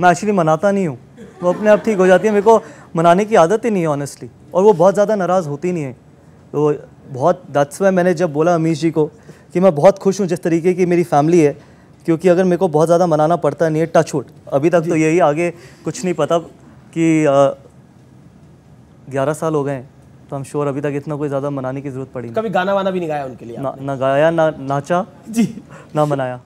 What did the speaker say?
मैं एक्चुअली मनाता नहीं हूँ वो अपने आप ठीक हो जाती है मेरे को मनाने की आदत ही नहीं है ऑनेस्टली और वो बहुत ज़्यादा नाराज़ होती नहीं है तो बहुत दस में मैंने जब बोला अमीश जी को कि मैं बहुत खुश हूँ जिस तरीके की मेरी फैमिली है क्योंकि अगर मेरे को बहुत ज़्यादा मनाना पड़ता नहीं है टच वुड अभी तक तो यही आगे कुछ नहीं पता कि ग्यारह साल हो गए हैं तो हम श्योर अभी तक इतना कोई ज़्यादा मनाने की जरूरत पड़ी कभी गाना वाना भी नहीं गाया उनके लिए ना, ना गाया ना नाचा जी ना मनाया